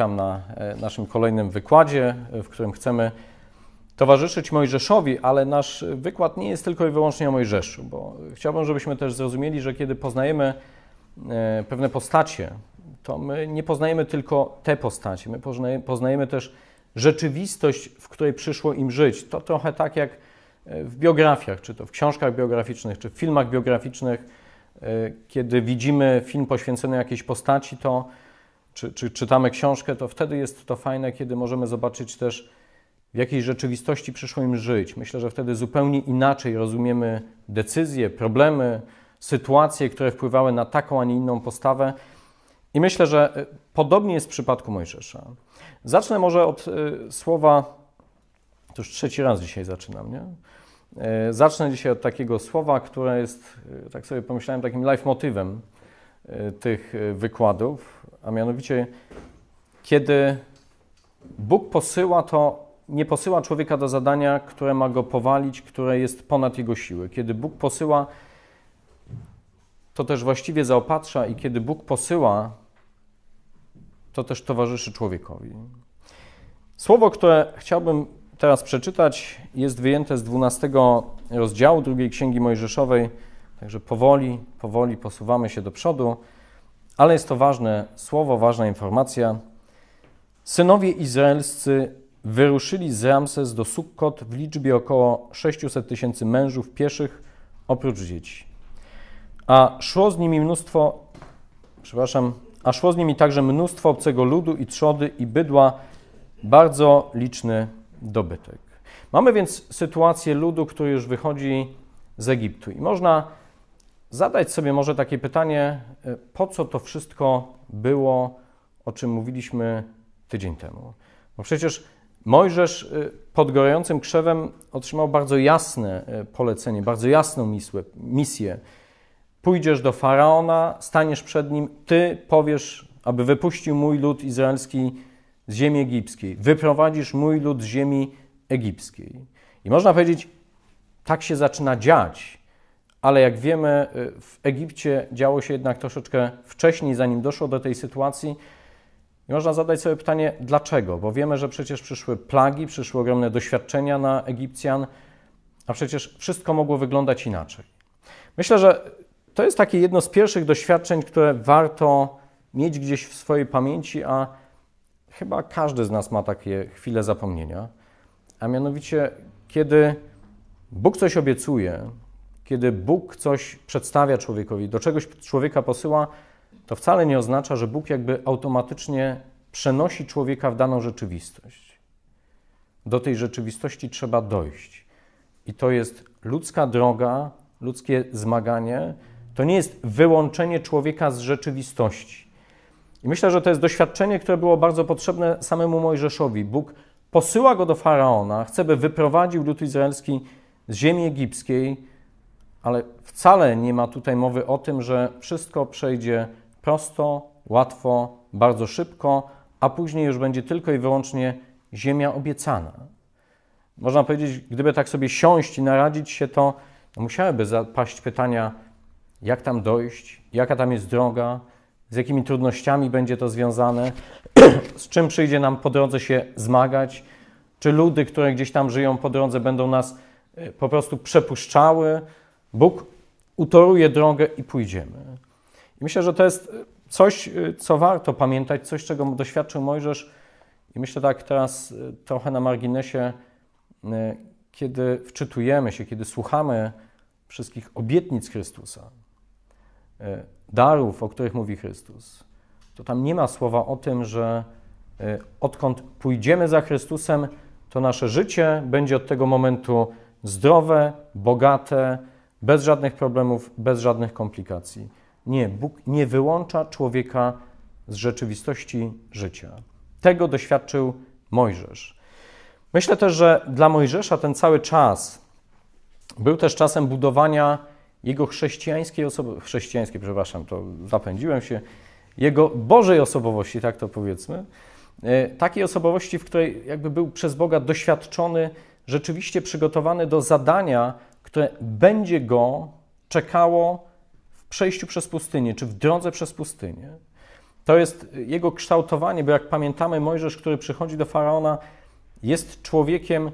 witam na e, naszym kolejnym wykładzie, w którym chcemy towarzyszyć Mojżeszowi, ale nasz wykład nie jest tylko i wyłącznie o Mojżeszu, bo chciałbym, żebyśmy też zrozumieli, że kiedy poznajemy e, pewne postacie, to my nie poznajemy tylko te postacie, my poznajemy też rzeczywistość, w której przyszło im żyć. To trochę tak jak e, w biografiach, czy to w książkach biograficznych, czy w filmach biograficznych, kiedy widzimy film poświęcony jakiejś postaci, to czy, czy czytamy książkę, to wtedy jest to fajne, kiedy możemy zobaczyć też, w jakiej rzeczywistości przyszło im żyć. Myślę, że wtedy zupełnie inaczej rozumiemy decyzje, problemy, sytuacje, które wpływały na taką, a nie inną postawę. I myślę, że e, podobnie jest w przypadku Mojżesza. Zacznę może od y, słowa, to już trzeci raz dzisiaj zaczynam, nie? E, zacznę dzisiaj od takiego słowa, które jest, tak sobie pomyślałem, takim life motywem tych wykładów a mianowicie kiedy Bóg posyła, to nie posyła człowieka do zadania, które ma go powalić, które jest ponad jego siły. Kiedy Bóg posyła, to też właściwie zaopatrza, i kiedy Bóg posyła, to też towarzyszy człowiekowi. Słowo, które chciałbym teraz przeczytać, jest wyjęte z 12 rozdziału drugiej Księgi Mojżeszowej, także powoli, powoli posuwamy się do przodu ale jest to ważne słowo, ważna informacja. Synowie izraelscy wyruszyli z Ramses do Sukkot w liczbie około 600 tysięcy mężów pieszych, oprócz dzieci. A szło z nimi mnóstwo, przepraszam, a szło z nimi także mnóstwo obcego ludu i trzody i bydła, bardzo liczny dobytek. Mamy więc sytuację ludu, który już wychodzi z Egiptu i można zadać sobie może takie pytanie, e, po co to wszystko było, o czym mówiliśmy tydzień temu. No przecież Mojżesz e, pod gorącym krzewem otrzymał bardzo jasne e, polecenie, bardzo jasną misję. Pójdziesz do faraona, staniesz przed nim, ty powiesz, aby wypuścił mój lud izraelski z ziemi egipskiej, wyprowadzisz mój lud z ziemi egipskiej. I można powiedzieć, tak się zaczyna dziać ale jak wiemy, y, w Egipcie działo się jednak troszeczkę wcześniej, zanim doszło do tej sytuacji. I można zadać sobie pytanie, dlaczego? Bo wiemy, że przecież przyszły plagi, przyszły ogromne doświadczenia na Egipcjan, a przecież wszystko mogło wyglądać inaczej. Myślę, że to jest takie jedno z pierwszych doświadczeń, które warto mieć gdzieś w swojej pamięci, a chyba każdy z nas ma takie chwile zapomnienia. A mianowicie, kiedy Bóg coś obiecuje, kiedy Bóg coś przedstawia człowiekowi, do czegoś człowieka posyła, to wcale nie oznacza, że Bóg jakby automatycznie przenosi człowieka w daną rzeczywistość. Do tej rzeczywistości trzeba dojść. I to jest ludzka droga, ludzkie zmaganie. To nie jest wyłączenie człowieka z rzeczywistości. I myślę, że to jest doświadczenie, które było bardzo potrzebne samemu Mojżeszowi. Bóg posyła go do faraona, chce, by wyprowadził lud izraelski z ziemi egipskiej, ale wcale nie ma tutaj mowy o tym, że wszystko przejdzie prosto, łatwo, bardzo szybko, a później już będzie tylko i wyłącznie ziemia obiecana. Można powiedzieć, gdyby tak sobie siąść i naradzić się, to musiałyby zapaść pytania, jak tam dojść, jaka tam jest droga, z jakimi trudnościami będzie to związane, z czym przyjdzie nam po drodze się zmagać, czy ludy, które gdzieś tam żyją po drodze, będą nas y, po prostu przepuszczały, Bóg utoruje drogę i pójdziemy. I myślę, że to jest coś, co warto pamiętać, coś, czego doświadczył Mojżesz. I myślę tak teraz e, trochę na marginesie, e, kiedy wczytujemy się, kiedy słuchamy wszystkich obietnic Chrystusa, e, darów, o których mówi Chrystus, to tam nie ma słowa o tym, że odkąd pójdziemy za Chrystusem, to nasze życie będzie od tego momentu zdrowe, bogate, bez żadnych problemów, bez żadnych komplikacji. Nie, Bóg nie wyłącza człowieka z rzeczywistości życia. Tego doświadczył Mojżesz. Myślę też, że dla Mojżesza ten cały czas był też czasem budowania jego chrześcijańskiej osobowości, chrześcijańskiej, przepraszam, to zapędziłem się, jego Bożej osobowości, tak to powiedzmy, e, takiej osobowości, w której jakby był przez Boga doświadczony, rzeczywiście przygotowany do zadania, które będzie go czekało w przejściu przez pustynię, czy w drodze przez pustynię. To jest jego kształtowanie, bo jak pamiętamy, Mojżesz, który przychodzi do faraona, jest człowiekiem,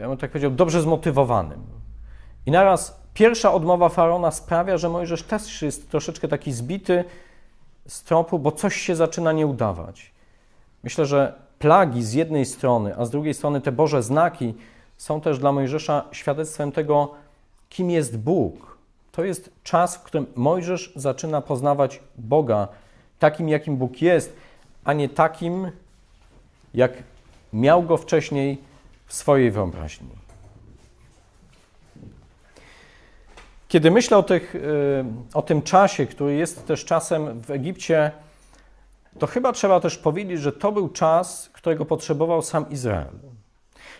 ja bym tak powiedział, dobrze zmotywowanym. I naraz pierwsza odmowa faraona sprawia, że Mojżesz też jest troszeczkę taki zbity z tropu, bo coś się zaczyna nie udawać. Myślę, że plagi z jednej strony, a z drugiej strony te Boże znaki, są też dla Mojżesza świadectwem tego, kim jest Bóg. To jest czas, w którym Mojżesz zaczyna poznawać Boga, takim jakim Bóg jest, a nie takim, jak miał go wcześniej w swojej wyobraźni. Kiedy myślę o, tych, y, o tym czasie, który jest też czasem w Egipcie, to chyba trzeba też powiedzieć, że to był czas, którego potrzebował sam Izrael.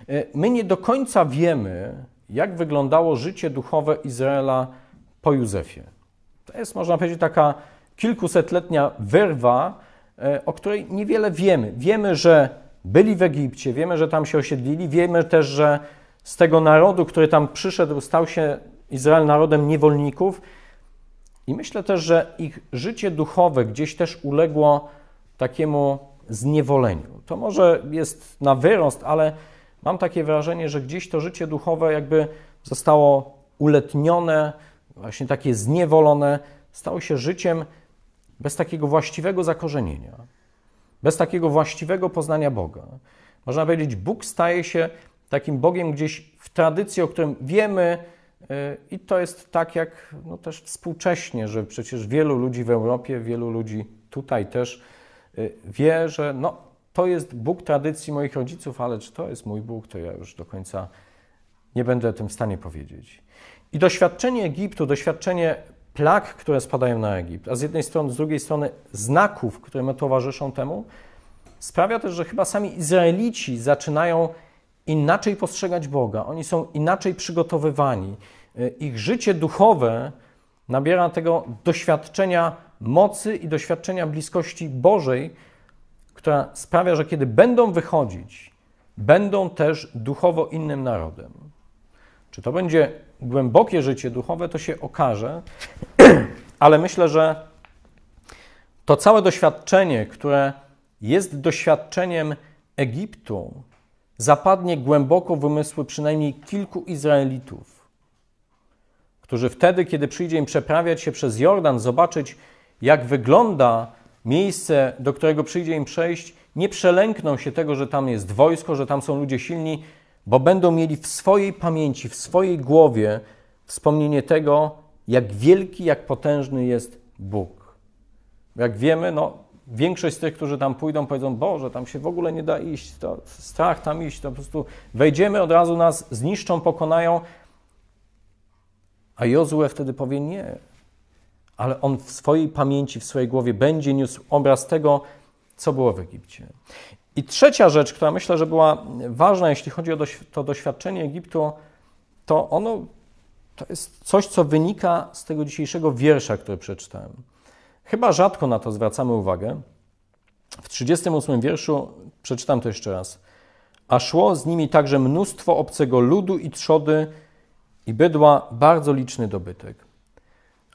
E, my nie do końca wiemy, jak wyglądało życie duchowe Izraela po Józefie. To jest, można powiedzieć, taka kilkusetletnia wyrwa, e, o której niewiele wiemy. Wiemy, że byli w Egipcie, wiemy, że tam się osiedlili, wiemy też, że z tego narodu, który tam przyszedł, stał się Izrael narodem niewolników. I myślę też, że ich życie duchowe gdzieś też uległo takiemu zniewoleniu. To może jest na wyrost, ale Mam takie wrażenie, że gdzieś to życie duchowe jakby zostało uletnione, właśnie takie zniewolone, stało się życiem bez takiego właściwego zakorzenienia, bez takiego właściwego poznania Boga. Można powiedzieć, Bóg staje się takim Bogiem gdzieś w tradycji, o którym wiemy, y, i to jest tak jak no też współcześnie, że przecież wielu ludzi w Europie, wielu ludzi tutaj też y, wie, że no, to jest Bóg tradycji moich rodziców, ale czy to jest mój Bóg, to ja już do końca nie będę o tym w stanie powiedzieć. I doświadczenie Egiptu, doświadczenie plag, które spadają na Egipt, a z jednej strony, z drugiej strony znaków, które mu towarzyszą temu, sprawia też, że chyba sami Izraelici zaczynają inaczej postrzegać Boga. Oni są inaczej przygotowywani. E, ich życie duchowe nabiera tego doświadczenia mocy i doświadczenia bliskości Bożej, która sprawia, że kiedy będą wychodzić, będą też duchowo innym narodem. Czy to będzie głębokie życie duchowe, to się okaże, ale myślę, że to całe doświadczenie, które jest doświadczeniem Egiptu, zapadnie głęboko w umysły przynajmniej kilku Izraelitów, którzy wtedy, kiedy przyjdzie im przeprawiać się przez Jordan, zobaczyć, jak wygląda miejsce, do którego przyjdzie im przejść, nie przelękną się tego, że tam jest wojsko, że tam są ludzie silni, bo będą mieli w swojej pamięci, w swojej głowie wspomnienie tego, jak wielki, jak potężny jest Bóg. Jak wiemy, no, większość z tych, którzy tam pójdą, powiedzą: Boże, tam się w ogóle nie da iść, to strach tam iść, to po prostu wejdziemy, od razu nas zniszczą, pokonają. A Jozue wtedy powie: Nie, ale on w swojej pamięci, w swojej głowie będzie niósł obraz tego, co było w Egipcie. I trzecia rzecz, która myślę, że była ważna, jeśli chodzi o to doświadczenie Egiptu, to ono to jest coś, co wynika z tego dzisiejszego wiersza, który przeczytałem. Chyba rzadko na to zwracamy uwagę. W 38 wierszu przeczytam to jeszcze raz. A szło z nimi także mnóstwo obcego ludu i trzody i bydła, bardzo liczny dobytek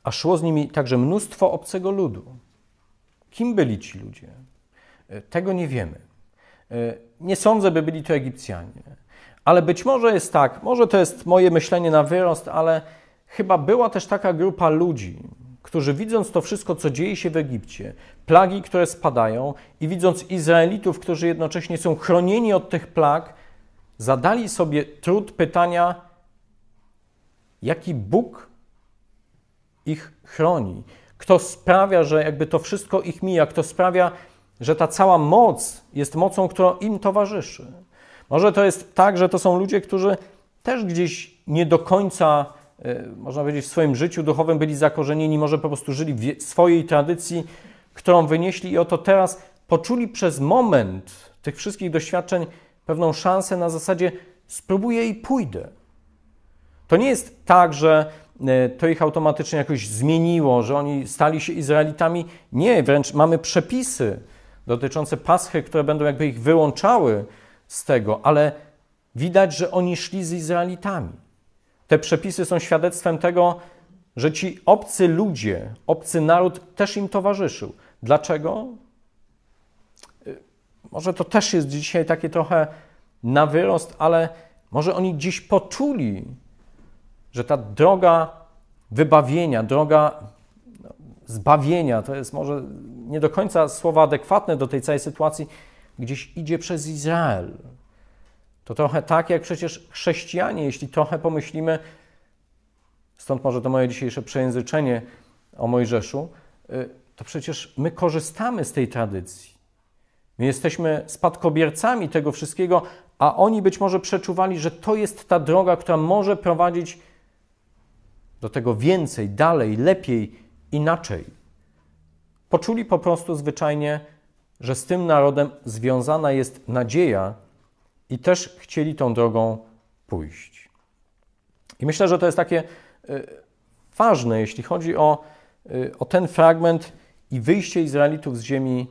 a szło z nimi także mnóstwo obcego ludu. Kim byli ci ludzie? E, tego nie wiemy. E, nie sądzę, by byli to Egipcjanie. Ale być może jest tak, może to jest moje myślenie na wyrost, ale chyba była też taka grupa ludzi, którzy widząc to wszystko, co dzieje się w Egipcie, plagi, które spadają, i widząc Izraelitów, którzy jednocześnie są chronieni od tych plag, zadali sobie trud pytania, jaki Bóg ich chroni, kto sprawia, że jakby to wszystko ich mija, kto sprawia, że ta cała moc jest mocą, która im towarzyszy. Może to jest tak, że to są ludzie, którzy też gdzieś nie do końca, e, można powiedzieć, w swoim życiu duchowym byli zakorzenieni, może po prostu żyli w swojej tradycji, którą wynieśli i oto teraz poczuli przez moment tych wszystkich doświadczeń pewną szansę na zasadzie spróbuję i pójdę. To nie jest tak, że E, to ich automatycznie jakoś zmieniło, że oni stali się Izraelitami. Nie, wręcz mamy przepisy dotyczące paschy, które będą jakby ich wyłączały z tego, ale widać, że oni szli z Izraelitami. Te przepisy są świadectwem tego, że ci obcy ludzie, obcy naród też im towarzyszył. Dlaczego? E, może to też jest dzisiaj takie trochę na wyrost, ale może oni dziś poczuli, że ta droga wybawienia, droga no, zbawienia, to jest może nie do końca słowa adekwatne do tej całej sytuacji, gdzieś idzie przez Izrael. To trochę tak, jak przecież chrześcijanie, jeśli trochę pomyślimy, stąd może to moje dzisiejsze przejęzyczenie o Mojżeszu, y, to przecież my korzystamy z tej tradycji. My jesteśmy spadkobiercami tego wszystkiego, a oni być może przeczuwali, że to jest ta droga, która może prowadzić do tego więcej, dalej, lepiej, inaczej. Poczuli po prostu zwyczajnie, że z tym narodem związana jest nadzieja i też chcieli tą drogą pójść. I myślę, że to jest takie y, ważne, jeśli chodzi o, y, o ten fragment i wyjście Izraelitów z ziemi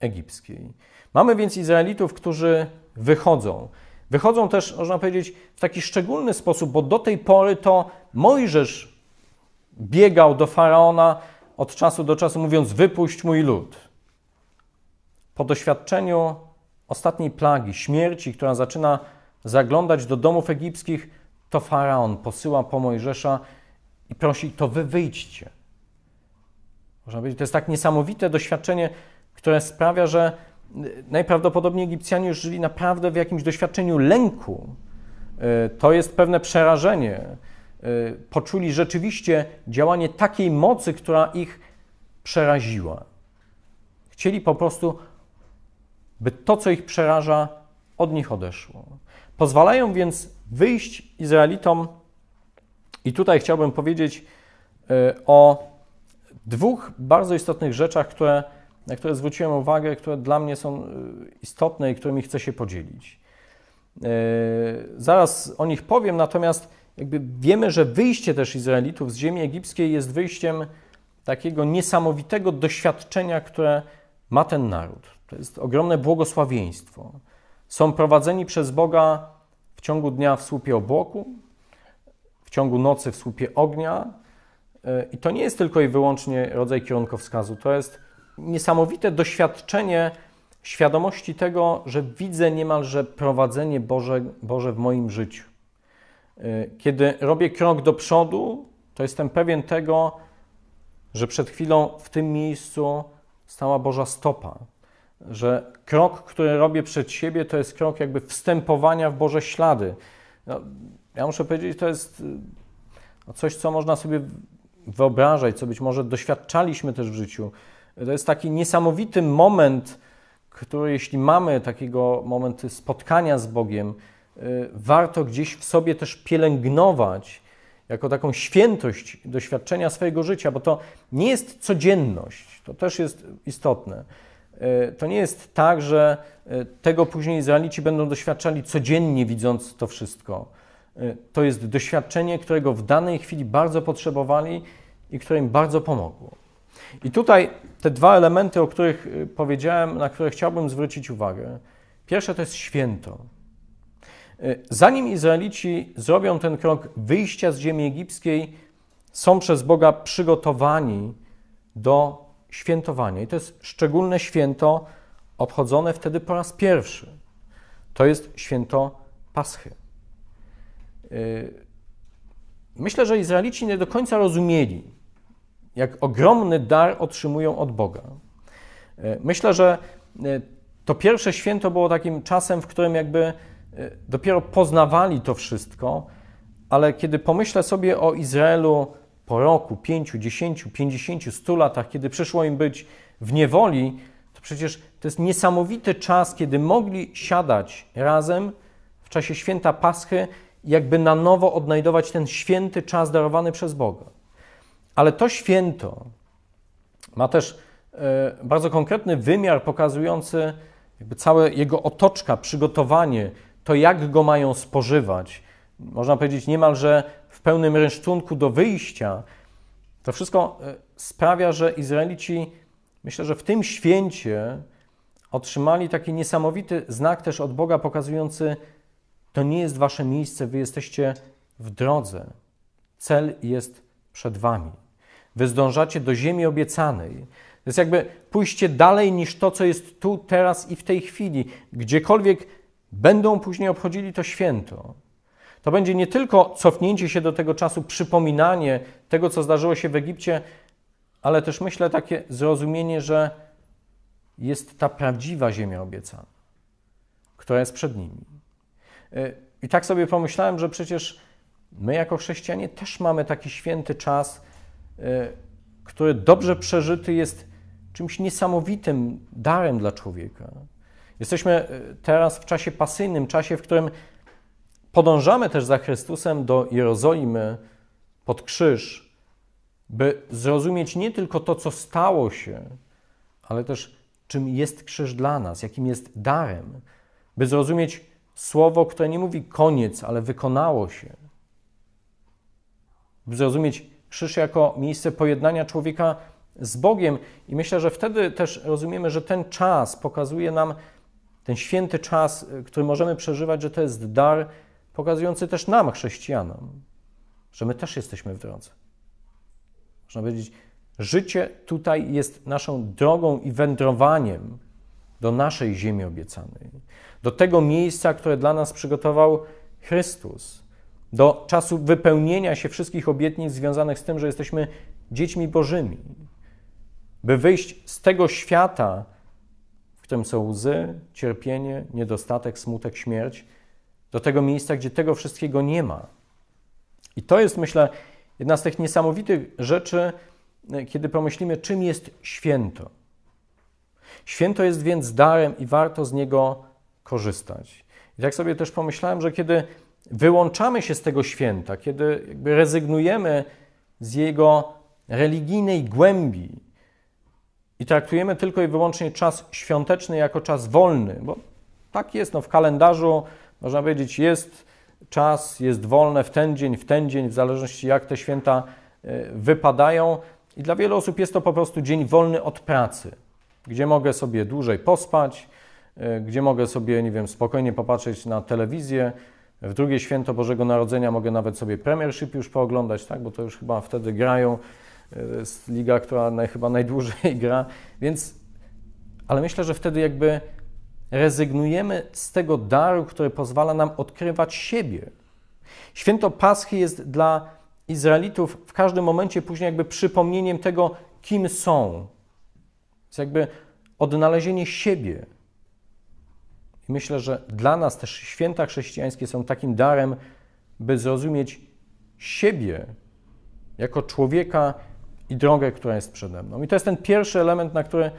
egipskiej. Mamy więc Izraelitów, którzy wychodzą. Wychodzą też, można powiedzieć, w taki szczególny sposób, bo do tej pory to Mojżesz biegał do faraona od czasu do czasu, mówiąc: Wypuść mój lud. Po doświadczeniu ostatniej plagi, śmierci, która zaczyna zaglądać do domów egipskich, to faraon posyła po Mojżesza i prosi: To wy wyjdźcie. Można powiedzieć, to jest tak niesamowite doświadczenie, które sprawia, że najprawdopodobniej Egipcjanie już żyli naprawdę w jakimś doświadczeniu lęku. Y, to jest pewne przerażenie Y, poczuli rzeczywiście działanie takiej mocy, która ich przeraziła. Chcieli po prostu, by to, co ich przeraża, od nich odeszło. Pozwalają więc wyjść Izraelitom, i tutaj chciałbym powiedzieć y, o dwóch bardzo istotnych rzeczach, które, na które zwróciłem uwagę, które dla mnie są y, istotne i którymi chcę się podzielić. Zaraz o nich powiem, natomiast jakby wiemy, że wyjście też Izraelitów z ziemi egipskiej jest wyjściem takiego niesamowitego doświadczenia, które ma ten naród. To jest ogromne błogosławieństwo. Są prowadzeni przez Boga w ciągu dnia w słupie obłoku, w ciągu nocy w słupie ognia. E, I to nie jest tylko i wyłącznie rodzaj kierunkowskazu, to jest niesamowite doświadczenie świadomości tego, że widzę niemalże prowadzenie Boże, Boże w moim życiu. Y, kiedy robię krok do przodu, to jestem pewien tego, że przed chwilą w tym miejscu stała Boża stopa, że krok, który robię przed siebie, to jest krok jakby wstępowania w Boże ślady. No, ja muszę powiedzieć, to jest y, no, coś, co można sobie wyobrażać, co być może doświadczaliśmy też w życiu. To jest taki niesamowity moment, który jeśli mamy takiego momentu spotkania z Bogiem, Y, warto gdzieś w sobie też pielęgnować jako taką świętość doświadczenia swojego życia, bo to nie jest codzienność, to też jest istotne. Y, to nie jest tak, że y, tego później Izraelici będą doświadczali codziennie, widząc to wszystko. To jest doświadczenie, którego w danej chwili bardzo potrzebowali i które im bardzo pomogło. I tutaj te dwa elementy, o których powiedziałem, na które chciałbym zwrócić uwagę. Pierwsze to jest święto. E, zanim Izraelici zrobią ten krok wyjścia z ziemi egipskiej, są przez Boga przygotowani do świętowania. I to jest szczególne święto obchodzone wtedy po raz pierwszy. To jest święto Paschy. E, myślę, że Izraelici nie do końca rozumieli, jak ogromny dar otrzymują od Boga. E, myślę, że to pierwsze święto było takim czasem, w którym jakby Y, dopiero poznawali to wszystko, ale kiedy pomyślę sobie o Izraelu po roku, pięciu, dziesięciu, pięćdziesięciu, stu latach, kiedy przyszło im być w niewoli, to przecież to jest niesamowity czas, kiedy mogli siadać razem w czasie święta Paschy, jakby na nowo odnajdować ten święty czas darowany przez Boga. Ale to święto ma też y, bardzo konkretny wymiar pokazujący jakby całe jego otoczka, przygotowanie, to jak go mają spożywać, można powiedzieć niemalże w pełnym rynsztunku do wyjścia, to wszystko e, sprawia, że Izraelici, myślę, że w tym święcie otrzymali taki niesamowity znak też od Boga, pokazujący: To nie jest wasze miejsce, wy jesteście w drodze. Cel jest przed wami. Wy zdążacie do ziemi obiecanej. To jest jakby pójście dalej niż to, co jest tu, teraz i w tej chwili. Gdziekolwiek będą później obchodzili to święto. To będzie nie tylko cofnięcie się do tego czasu, przypominanie tego, co zdarzyło się w Egipcie, ale też myślę takie zrozumienie, że jest ta prawdziwa ziemia obiecana, która jest przed nimi. Y, I tak sobie pomyślałem, że przecież my, jako chrześcijanie, też mamy taki święty czas, y, który dobrze przeżyty jest czymś niesamowitym darem dla człowieka. Jesteśmy y, teraz w czasie pasyjnym, czasie, w którym podążamy też za Chrystusem do Jerozolimy pod krzyż, by zrozumieć nie tylko to, co stało się, ale też czym jest krzyż dla nas, jakim jest darem, by zrozumieć słowo, które nie mówi koniec, ale wykonało się, by zrozumieć krzyż jako miejsce pojednania człowieka z Bogiem. I myślę, że wtedy też rozumiemy, że ten czas pokazuje nam ten święty czas, y, który możemy przeżywać, że to jest dar pokazujący też nam, chrześcijanom, że my też jesteśmy w drodze. Można powiedzieć, życie tutaj jest naszą drogą i wędrowaniem do naszej ziemi obiecanej, do tego miejsca, które dla nas przygotował Chrystus, do czasu wypełnienia się wszystkich obietnic związanych z tym, że jesteśmy dziećmi Bożymi, by wyjść z tego świata, którym są łzy, cierpienie, niedostatek, smutek, śmierć, do tego miejsca, gdzie tego wszystkiego nie ma. I to jest, myślę, jedna z tych niesamowitych rzeczy, e, kiedy pomyślimy, czym jest święto. Święto jest więc darem i warto z niego korzystać. I tak sobie też pomyślałem, że kiedy wyłączamy się z tego święta, kiedy rezygnujemy z jego religijnej głębi, i traktujemy tylko i wyłącznie czas świąteczny jako czas wolny, bo tak jest, no w kalendarzu można powiedzieć jest czas, jest wolne w ten dzień, w ten dzień, w zależności jak te święta e, wypadają i dla wielu osób jest to po prostu dzień wolny od pracy, gdzie mogę sobie dłużej pospać, e, gdzie mogę sobie, nie wiem, spokojnie popatrzeć na telewizję, w drugie święto Bożego Narodzenia mogę nawet sobie Premiership już pooglądać, tak, bo to już chyba wtedy grają E, jest liga, która naj, chyba najdłużej gra, więc, ale myślę, że wtedy jakby rezygnujemy z tego daru, który pozwala nam odkrywać siebie. Święto Paschy jest dla Izraelitów w każdym momencie później jakby przypomnieniem tego, kim są. Jest jakby odnalezienie siebie. I myślę, że dla nas też święta chrześcijańskie są takim darem, by zrozumieć siebie jako człowieka, i drogę, która jest przede mną. I to jest ten pierwszy element, na który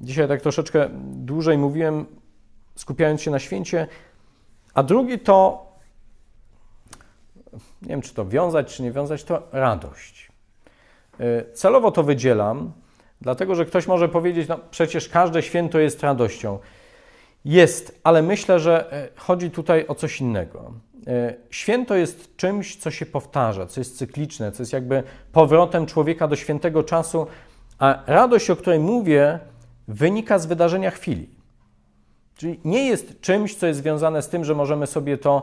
dzisiaj tak troszeczkę dłużej mówiłem, skupiając się na święcie. A drugi to, nie wiem czy to wiązać, czy nie wiązać, to radość. Y, celowo to wydzielam, dlatego że ktoś może powiedzieć, no przecież każde święto jest radością. Jest, ale myślę, że y, chodzi tutaj o coś innego. E, święto jest czymś, co się powtarza, co jest cykliczne, co jest jakby powrotem człowieka do świętego czasu, a radość, o której mówię, wynika z wydarzenia chwili. Czyli nie jest czymś, co jest związane z tym, że możemy sobie to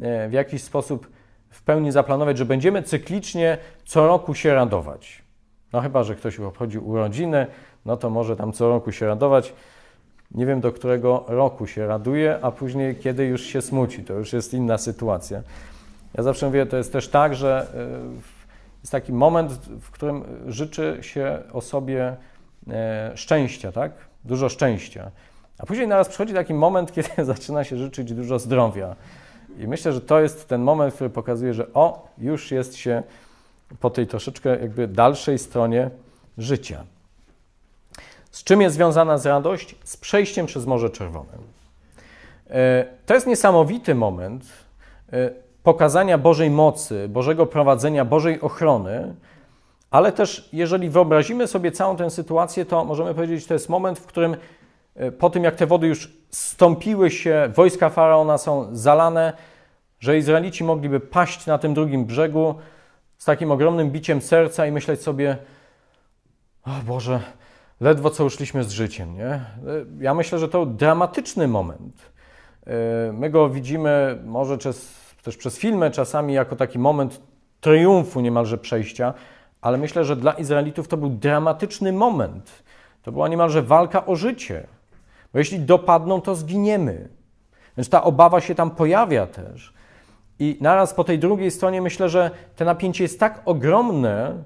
e, w jakiś sposób w pełni zaplanować, że będziemy cyklicznie co roku się radować. No chyba, że ktoś obchodzi urodziny, no to może tam co roku się radować nie wiem do którego roku się raduje, a później kiedy już się smuci, to już jest inna sytuacja. Ja zawsze mówię, to jest też tak, że e, jest taki moment, w którym życzy się osobie e, szczęścia, tak? Dużo szczęścia. A później naraz przychodzi taki moment, kiedy zaczyna się życzyć dużo zdrowia. I myślę, że to jest ten moment, który pokazuje, że o, już jest się po tej troszeczkę jakby dalszej stronie życia. Z czym jest związana z radość? Z przejściem przez Morze Czerwone. E, to jest niesamowity moment e, pokazania Bożej mocy, Bożego prowadzenia, Bożej ochrony, ale też jeżeli wyobrazimy sobie całą tę sytuację, to możemy powiedzieć, że to jest moment, w którym e, po tym jak te wody już stąpiły się, wojska faraona są zalane, że Izraelici mogliby paść na tym drugim brzegu z takim ogromnym biciem serca i myśleć sobie: O Boże, ledwo co uszliśmy z życiem, nie? E, ja myślę, że to dramatyczny moment. E, my go widzimy może też przez filmy czasami jako taki moment triumfu niemalże przejścia, ale myślę, że dla Izraelitów to był dramatyczny moment. To była niemalże walka o życie. Bo jeśli dopadną, to zginiemy. Więc ta obawa się tam pojawia też. I naraz po tej drugiej stronie myślę, że to napięcie jest tak ogromne,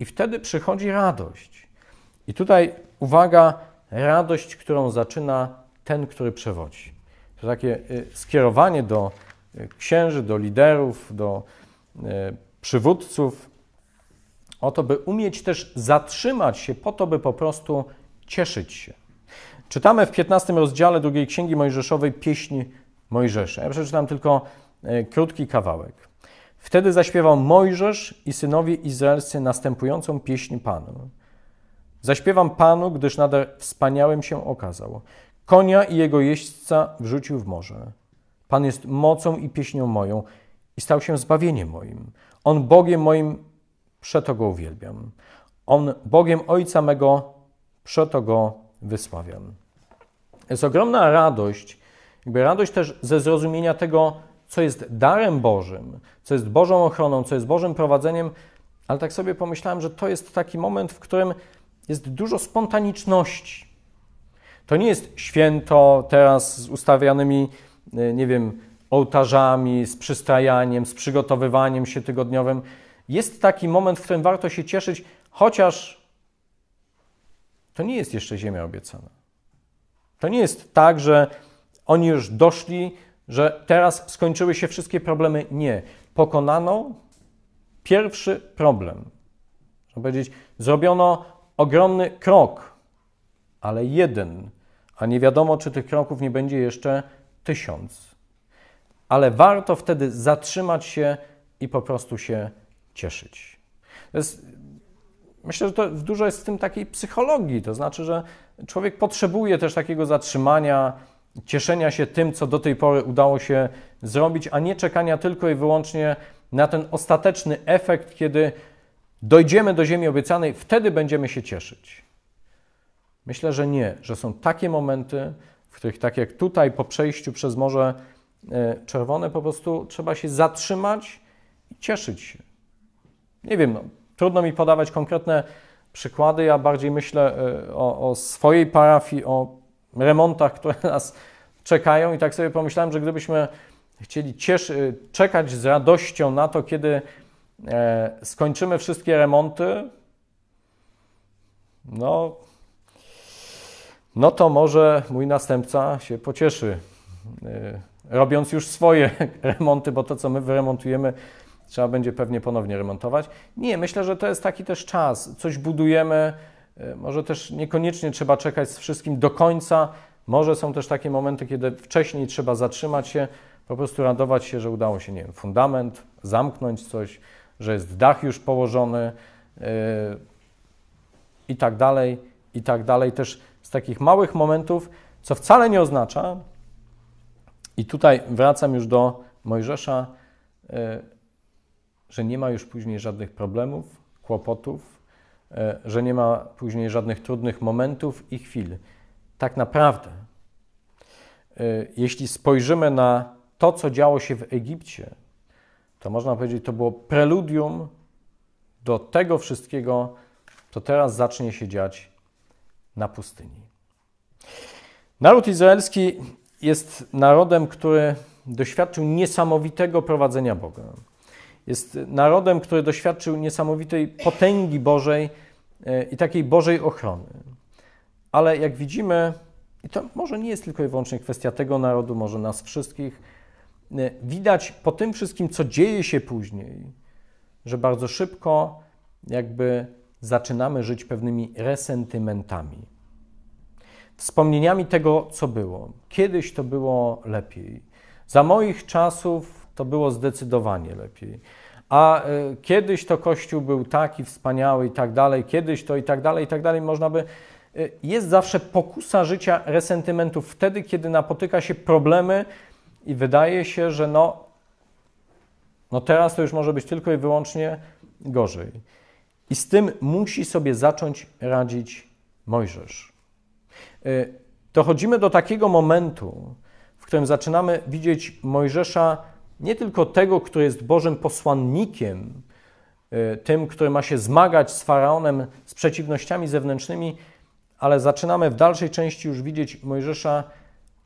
i wtedy przychodzi radość. I tutaj uwaga, radość, którą zaczyna ten, który przewodzi. To takie y, skierowanie do y, księży, do liderów, do y, przywódców, o to, by umieć też zatrzymać się, po to, by po prostu cieszyć się. Czytamy w 15 rozdziale drugiej Księgi Mojżeszowej pieśni Mojżesza. Ja przeczytam tylko krótki kawałek. Wtedy zaśpiewał Mojżesz i synowie izraelscy następującą pieśń Panu. Zaśpiewam Panu, gdyż nader wspaniałym się okazał. Konia i jego jeźdźca wrzucił w morze. Pan jest mocą i pieśnią moją i stał się zbawieniem moim. On Bogiem moim, przeto go uwielbiam. On Bogiem Ojca mego, przeto go wysławiam. Jest ogromna radość, jakby radość też ze zrozumienia tego, co jest darem Bożym, co jest Bożą ochroną, co jest Bożym prowadzeniem, ale tak sobie pomyślałem, że to jest taki moment, w którym jest dużo spontaniczności. To nie jest święto teraz z ustawianymi, e, nie wiem, ołtarzami, z przystrajaniem, z przygotowywaniem się tygodniowym. Jest taki moment, w którym warto się cieszyć, chociaż to nie jest jeszcze ziemia obiecana. To nie jest tak, że oni już doszli, że teraz skończyły się wszystkie problemy. Nie. Pokonano pierwszy problem. Trzeba powiedzieć, zrobiono ogromny krok, ale jeden, a nie wiadomo, czy tych kroków nie będzie jeszcze tysiąc. Ale warto wtedy zatrzymać się i po prostu się cieszyć. Jest, myślę, że to dużo jest w tym takiej psychologii, to znaczy, że człowiek potrzebuje też takiego zatrzymania, cieszenia się tym, co do tej pory udało się zrobić, a nie czekania tylko i wyłącznie na ten ostateczny efekt, kiedy dojdziemy do ziemi obiecanej, wtedy będziemy się cieszyć. Myślę, że nie, że są takie momenty, w których tak jak tutaj po przejściu przez Morze e, Czerwone po prostu trzeba się zatrzymać i cieszyć się. Nie wiem, no, trudno mi podawać konkretne przykłady, ja bardziej myślę e, o, o swojej parafii, o remontach, które nas czekają i tak sobie pomyślałem, że gdybyśmy chcieli cieszy, e, czekać z radością na to, kiedy E, skończymy wszystkie remonty, no, no to może mój następca się pocieszy, e, robiąc już swoje remonty, bo to, co my wyremontujemy, trzeba będzie pewnie ponownie remontować. Nie, myślę, że to jest taki też czas. Coś budujemy, e, może też niekoniecznie trzeba czekać z wszystkim do końca. Może są też takie momenty, kiedy wcześniej trzeba zatrzymać się, po prostu radować się, że udało się, nie wiem, fundament, zamknąć coś, że jest dach już położony yy, i tak dalej, i tak dalej. Też z takich małych momentów, co wcale nie oznacza, i tutaj wracam już do Mojżesza, yy, że nie ma już później żadnych problemów, kłopotów, yy, że nie ma później żadnych trudnych momentów i chwil. Tak naprawdę, jeśli spojrzymy na to, co działo się w Egipcie, to można powiedzieć, to było preludium do tego wszystkiego, co teraz zacznie się dziać na pustyni. Naród izraelski jest narodem, który doświadczył niesamowitego prowadzenia Boga. Jest narodem, który doświadczył niesamowitej potęgi Bożej e, i takiej Bożej ochrony. Ale jak widzimy, i to może nie jest tylko i wyłącznie kwestia tego narodu, może nas wszystkich, E, widać po tym wszystkim, co dzieje się później, że bardzo szybko jakby zaczynamy żyć pewnymi resentymentami, wspomnieniami tego, co było. Kiedyś to było lepiej. Za moich czasów to było zdecydowanie lepiej. A e, kiedyś to Kościół był taki wspaniały i tak dalej, kiedyś to i tak dalej, i tak dalej. Można by. E, jest zawsze pokusa życia resentymentów wtedy, kiedy napotyka się problemy, i wydaje się, że no, no teraz to już może być tylko i wyłącznie gorzej. I z tym musi sobie zacząć radzić Mojżesz. Dochodzimy y, do takiego momentu, w którym zaczynamy widzieć Mojżesza nie tylko tego, który jest Bożym posłannikiem, y, tym, który ma się zmagać z faraonem, z przeciwnościami zewnętrznymi, ale zaczynamy w dalszej części już widzieć Mojżesza,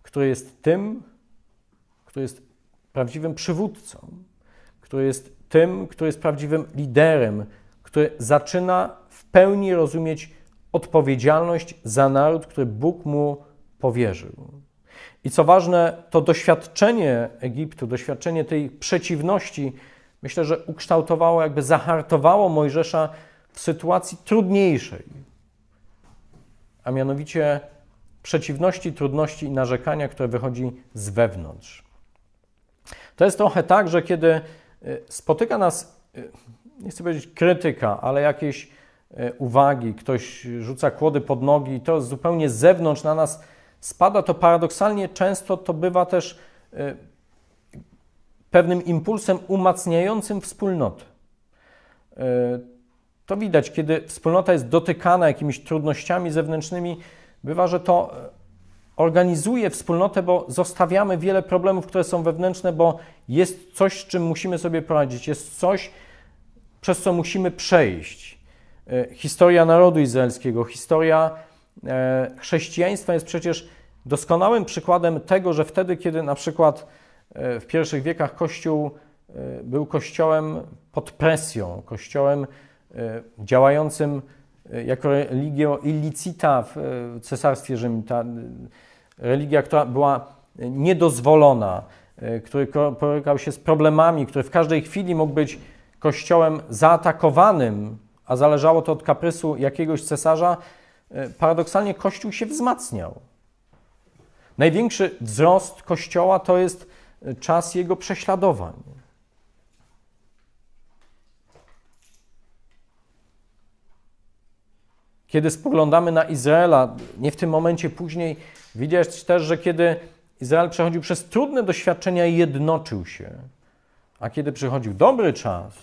który jest tym, kto jest prawdziwym przywódcą, który jest tym, który jest prawdziwym liderem, który zaczyna w pełni rozumieć odpowiedzialność za naród, który Bóg mu powierzył. I co ważne, to doświadczenie Egiptu, doświadczenie tej przeciwności, myślę, że ukształtowało, jakby zahartowało Mojżesza w sytuacji trudniejszej, a mianowicie przeciwności, trudności i narzekania, które wychodzi z wewnątrz. To jest trochę tak, że kiedy y, spotyka nas, y, nie chcę powiedzieć krytyka, ale jakieś y, uwagi, ktoś rzuca kłody pod nogi, to zupełnie z zewnątrz na nas spada, to paradoksalnie często to bywa też pewnym impulsem umacniającym wspólnotę. To widać, kiedy wspólnota jest dotykana jakimiś trudnościami zewnętrznymi, bywa, że to organizuje wspólnotę, bo zostawiamy wiele problemów, które są wewnętrzne, bo jest coś, z czym musimy sobie poradzić, jest coś, przez co musimy przejść. E, historia narodu izraelskiego, historia e, chrześcijaństwa jest przecież doskonałym przykładem tego, że wtedy, kiedy na przykład e, w pierwszych wiekach Kościół był kościołem pod presją, kościołem działającym E, jako religio illicita e, w Cesarstwie Rzymim, ta e, religia, która była niedozwolona, który borykał się z problemami, który w każdej chwili mógł być kościołem zaatakowanym, a zależało to od kaprysu jakiegoś cesarza, paradoksalnie kościół się wzmacniał. Największy wzrost kościoła to jest czas jego prześladowań. Kiedy spoglądamy na Izraela, nie w tym momencie później, widać też, że kiedy Izrael przechodził przez trudne doświadczenia, jednoczył się. A kiedy przychodził dobry czas,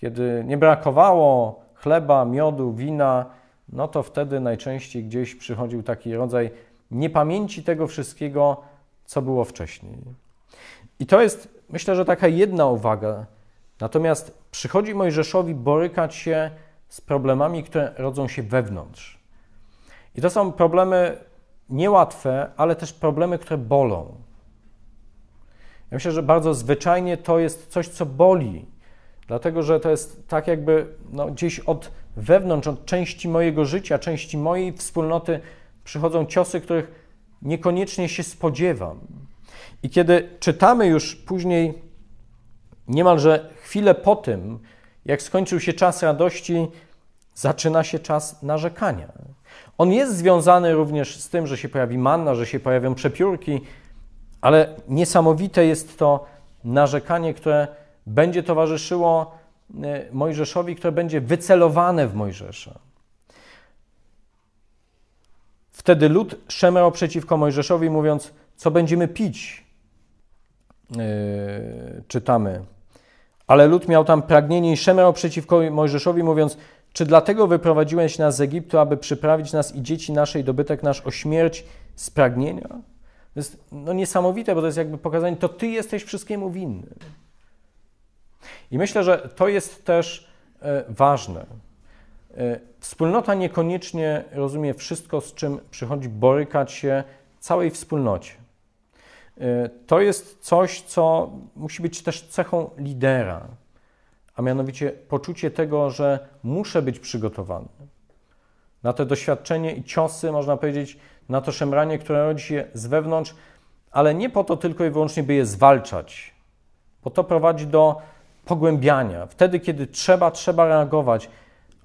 kiedy nie brakowało chleba, miodu, wina, no to wtedy najczęściej gdzieś przychodził taki rodzaj niepamięci tego wszystkiego, co było wcześniej. I to jest, myślę, że taka jedna uwaga. Natomiast przychodzi Mojżeszowi borykać się z problemami, które rodzą się wewnątrz. I to są problemy niełatwe, ale też problemy, które bolą. Ja myślę, że bardzo zwyczajnie to jest coś, co boli, dlatego że to jest tak, jakby no, gdzieś od wewnątrz, od części mojego życia, części mojej wspólnoty przychodzą ciosy, których niekoniecznie się spodziewam. I kiedy czytamy już później, niemalże chwilę po tym, jak skończył się czas radości, zaczyna się czas narzekania. On jest związany również z tym, że się pojawi manna, że się pojawią przepiórki, ale niesamowite jest to narzekanie, które będzie towarzyszyło e, Mojżeszowi, które będzie wycelowane w Mojżesza. Wtedy lud szemrał przeciwko Mojżeszowi, mówiąc: Co będziemy pić? Yy, czytamy ale lud miał tam pragnienie i szemrał przeciwko Mojżeszowi, mówiąc: Czy dlatego wyprowadziłeś nas z Egiptu, aby przyprawić nas i dzieci nasze i dobytek nasz o śmierć z pragnienia? To jest no, niesamowite, bo to jest jakby pokazanie, to ty jesteś wszystkiemu winny. I myślę, że to jest też e, ważne. E, wspólnota niekoniecznie rozumie wszystko, z czym przychodzi borykać się całej wspólnocie. E, to jest coś, co musi być też cechą lidera, a mianowicie poczucie tego, że muszę być przygotowany na to doświadczenie i ciosy, można powiedzieć, na to szemranie, które rodzi się z wewnątrz, ale nie po to tylko i wyłącznie, by je zwalczać, bo to prowadzi do pogłębiania. Wtedy, kiedy trzeba, trzeba reagować,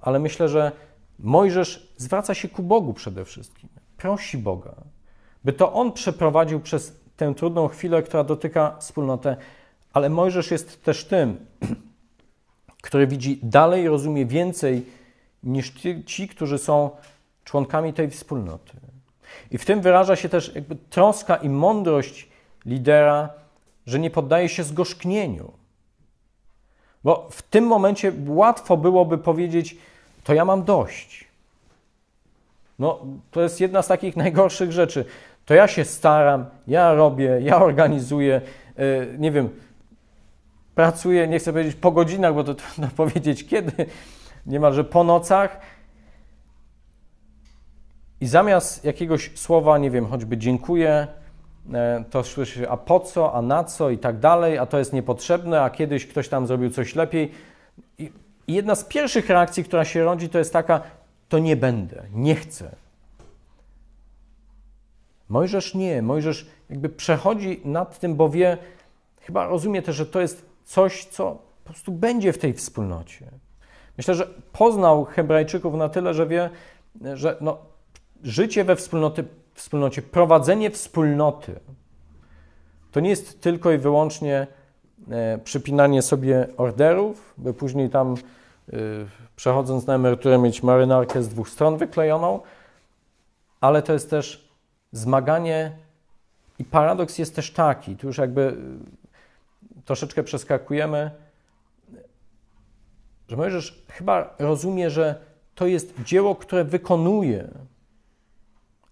ale myślę, że Mojżesz zwraca się ku Bogu przede wszystkim, prosi Boga, by to on przeprowadził przez tę trudną chwilę, która dotyka wspólnotę. Ale Mojżesz jest też tym, który widzi dalej, rozumie więcej niż ci, którzy są członkami tej wspólnoty. I w tym wyraża się też jakby troska i mądrość lidera, że nie poddaje się zgorzknieniu. Bo w tym momencie łatwo byłoby powiedzieć: To ja mam dość. No, to jest jedna z takich najgorszych rzeczy. To ja się staram, ja robię, ja organizuję, e, nie wiem, pracuję, nie chcę powiedzieć po godzinach, bo to trudno powiedzieć kiedy, niemalże po nocach. I zamiast jakiegoś słowa, nie wiem, choćby dziękuję, e, to słyszy, a po co, a na co i tak dalej, a to jest niepotrzebne, a kiedyś ktoś tam zrobił coś lepiej. I jedna z pierwszych reakcji, która się rodzi, to jest taka, to nie będę, nie chcę, Mojżesz nie, Mojżesz jakby przechodzi nad tym, bo wie, chyba rozumie też, że to jest coś, co po prostu będzie w tej wspólnocie. Myślę, że poznał Hebrajczyków na tyle, że wie, że no, życie we wspólnoty, wspólnocie, prowadzenie wspólnoty to nie jest tylko i wyłącznie e, przypinanie sobie orderów, by później tam e, przechodząc na emeryturę mieć marynarkę z dwóch stron wyklejoną, ale to jest też zmaganie i paradoks jest też taki, tu już jakby y, troszeczkę przeskakujemy, że Mojżesz chyba rozumie, że to jest dzieło, które wykonuje,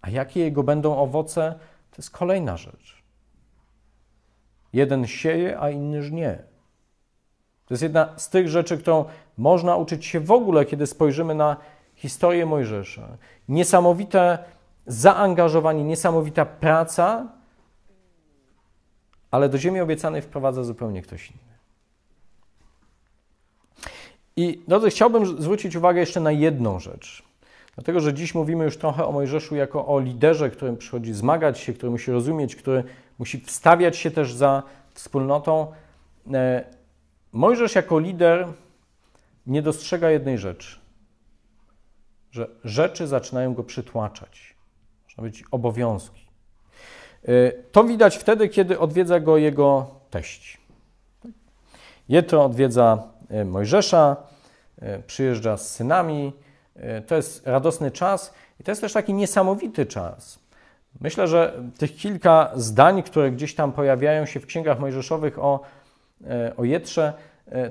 a jakie jego będą owoce, to jest kolejna rzecz. Jeden sieje, a inny żnie. To jest jedna z tych rzeczy, którą można uczyć się w ogóle, kiedy spojrzymy na historię Mojżesza. Niesamowite zaangażowanie, niesamowita praca, ale do ziemi obiecanej wprowadza zupełnie ktoś inny. I drodzy, chciałbym zwrócić uwagę jeszcze na jedną rzecz. Dlatego, że dziś mówimy już trochę o Mojżeszu jako o liderze, którym przychodzi zmagać się, który musi rozumieć, który musi wstawiać się też za wspólnotą. E, Mojżesz jako lider nie dostrzega jednej rzeczy, że rzeczy zaczynają go przytłaczać można być obowiązki. Y, to widać wtedy, kiedy odwiedza go jego teść. Jetro odwiedza y, Mojżesza, y, przyjeżdża z synami. To jest radosny czas i to jest też taki niesamowity czas. Myślę, że tych kilka zdań, które gdzieś tam pojawiają się w księgach mojżeszowych o, o Jetrze,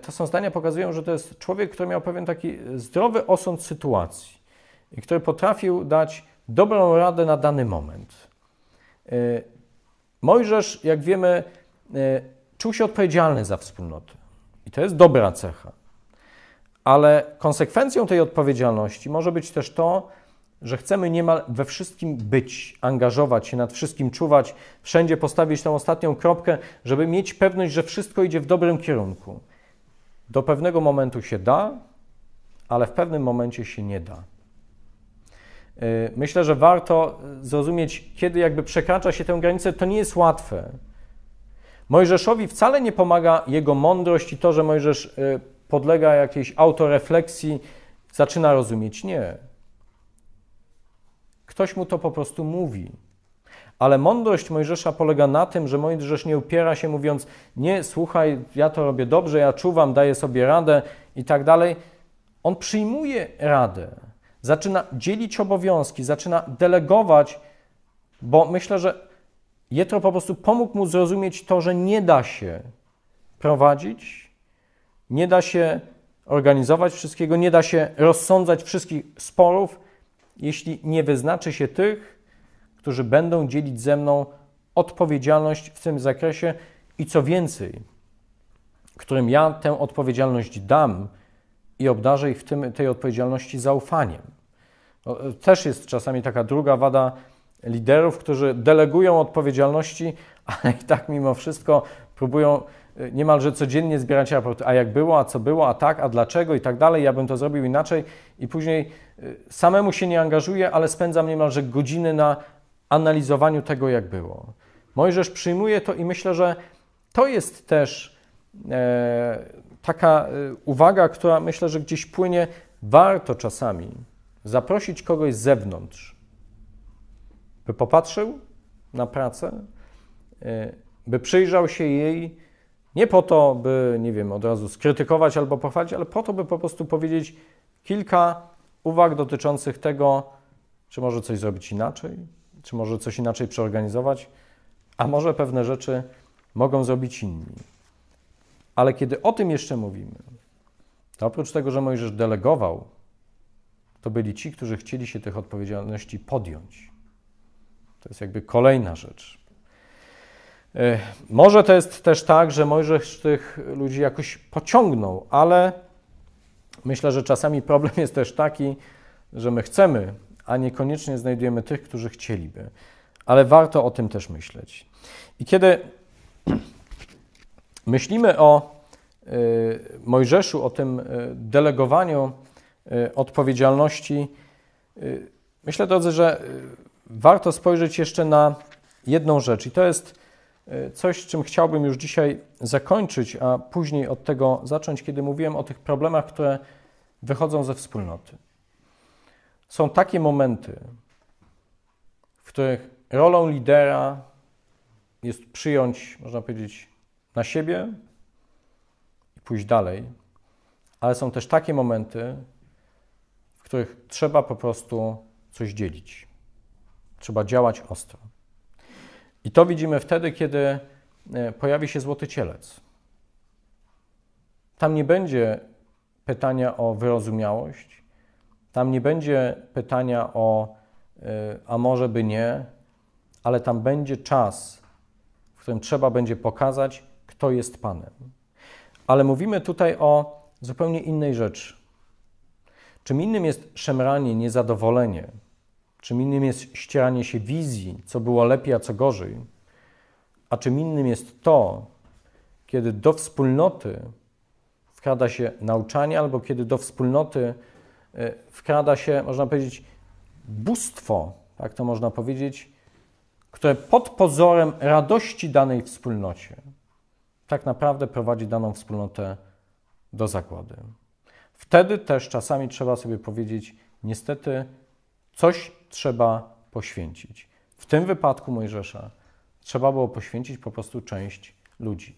to są zdania pokazują, że to jest człowiek, który miał pewien taki zdrowy osąd sytuacji i który potrafił dać dobrą radę na dany moment. E, Mojżesz, jak wiemy, e, czuł się odpowiedzialny za wspólnotę. I to jest dobra cecha. Ale konsekwencją tej odpowiedzialności może być też to, że chcemy niemal we wszystkim być, angażować się, nad wszystkim czuwać, wszędzie postawić tą ostatnią kropkę, żeby mieć pewność, że wszystko idzie w dobrym kierunku. Do pewnego momentu się da, ale w pewnym momencie się nie da. Y, myślę, że warto zrozumieć, kiedy jakby przekracza się tę granicę, to nie jest łatwe. Mojżeszowi wcale nie pomaga jego mądrość i to, że Mojżesz y, podlega jakiejś autorefleksji, zaczyna rozumieć. Nie. Ktoś mu to po prostu mówi. Ale mądrość Mojżesza polega na tym, że Mojżesz nie upiera się mówiąc, nie, słuchaj, ja to robię dobrze, ja czuwam, daję sobie radę i tak dalej. On przyjmuje radę zaczyna dzielić obowiązki, zaczyna delegować, bo myślę, że Jetro po prostu pomógł mu zrozumieć to, że nie da się prowadzić, nie da się organizować wszystkiego, nie da się rozsądzać wszystkich sporów, jeśli nie wyznaczy się tych, którzy będą dzielić ze mną odpowiedzialność w tym zakresie i co więcej, którym ja tę odpowiedzialność dam, i obdarzę ich w tym, tej odpowiedzialności zaufaniem. No, też jest czasami taka druga wada liderów, którzy delegują odpowiedzialności, ale i tak mimo wszystko próbują y, niemalże codziennie zbierać raporty, a jak było, a co było, a tak, a dlaczego i tak dalej, ja bym to zrobił inaczej i później y, samemu się nie angażuję, ale spędzam niemalże godziny na analizowaniu tego, jak było. Mojżesz przyjmuje to i myślę, że to jest też e, taka y, uwaga, która myślę, że gdzieś płynie, warto czasami zaprosić kogoś z zewnątrz, by popatrzył na pracę, y, by przyjrzał się jej nie po to, by, nie wiem, od razu skrytykować albo pochwalić, ale po to, by po prostu powiedzieć kilka uwag dotyczących tego, czy może coś zrobić inaczej, czy może coś inaczej przeorganizować, a może pewne rzeczy mogą zrobić inni. Ale kiedy o tym jeszcze mówimy, to oprócz tego, że Mojżesz delegował, to byli ci, którzy chcieli się tych odpowiedzialności podjąć. To jest jakby kolejna rzecz. E, może to jest też tak, że Mojżesz tych ludzi jakoś pociągnął, ale myślę, że czasami problem jest też taki, że my chcemy, a niekoniecznie znajdujemy tych, którzy chcieliby. Ale warto o tym też myśleć. I kiedy myślimy o y, Mojżeszu, o tym y, delegowaniu y, odpowiedzialności, myślę, drodzy, że warto spojrzeć jeszcze na jedną rzecz, i to jest coś, czym chciałbym już dzisiaj zakończyć, a później od tego zacząć, kiedy mówiłem o tych problemach, które wychodzą ze wspólnoty. Są takie momenty, w których rolą lidera jest przyjąć, można powiedzieć, na siebie i pójść dalej. Ale są też takie momenty, w których trzeba po prostu coś dzielić. Trzeba działać ostro. I to widzimy wtedy, kiedy e, pojawi się złoty cielec. Tam nie będzie pytania o wyrozumiałość, tam nie będzie pytania o e, a może by nie, ale tam będzie czas, w którym trzeba będzie pokazać, kto jest Panem. Ale mówimy tutaj o zupełnie innej rzeczy. Czym innym jest szemranie, niezadowolenie, czym innym jest ścieranie się wizji, co było lepiej, a co gorzej, a czym innym jest to, kiedy do wspólnoty wkrada się nauczanie, albo kiedy do wspólnoty e, wkrada się, można powiedzieć, bóstwo, tak to można powiedzieć, które pod pozorem radości danej wspólnocie tak naprawdę prowadzi daną wspólnotę do zakłady. Wtedy też czasami trzeba sobie powiedzieć, niestety coś trzeba poświęcić. W tym wypadku Mojżesza trzeba było poświęcić po prostu część ludzi.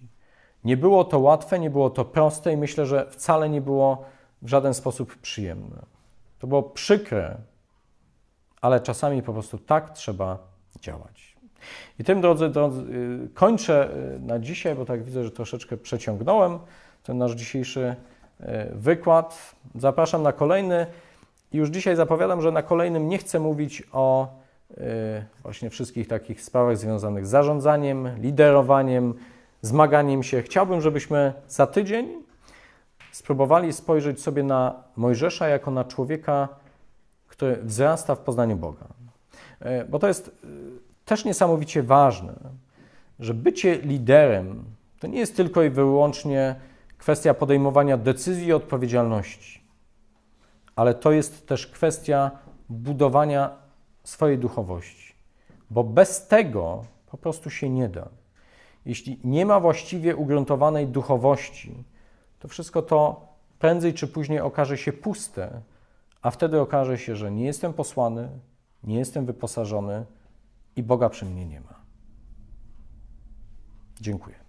Nie było to łatwe, nie było to proste i myślę, że wcale nie było w żaden sposób przyjemne. To było przykre, ale czasami po prostu tak trzeba działać. I tym, drodzy, y, kończę y, na dzisiaj, bo tak widzę, że troszeczkę przeciągnąłem ten nasz dzisiejszy y, wykład. Zapraszam na kolejny. I już dzisiaj zapowiadam, że na kolejnym nie chcę mówić o właśnie wszystkich takich sprawach związanych z zarządzaniem, liderowaniem, zmaganiem się. Chciałbym, żebyśmy za tydzień spróbowali spojrzeć sobie na Mojżesza jako na człowieka, który wzrasta w poznaniu Boga. Bo to jest też niesamowicie ważne, że bycie liderem to nie jest tylko i wyłącznie kwestia podejmowania decyzji i odpowiedzialności, ale to jest też kwestia budowania swojej duchowości, bo bez tego po prostu się nie da. Jeśli nie ma właściwie ugruntowanej duchowości, to wszystko to prędzej czy później okaże się puste, a wtedy okaże się, że nie jestem posłany, nie jestem wyposażony, i Boga przy mnie nie ma. Dziękuję.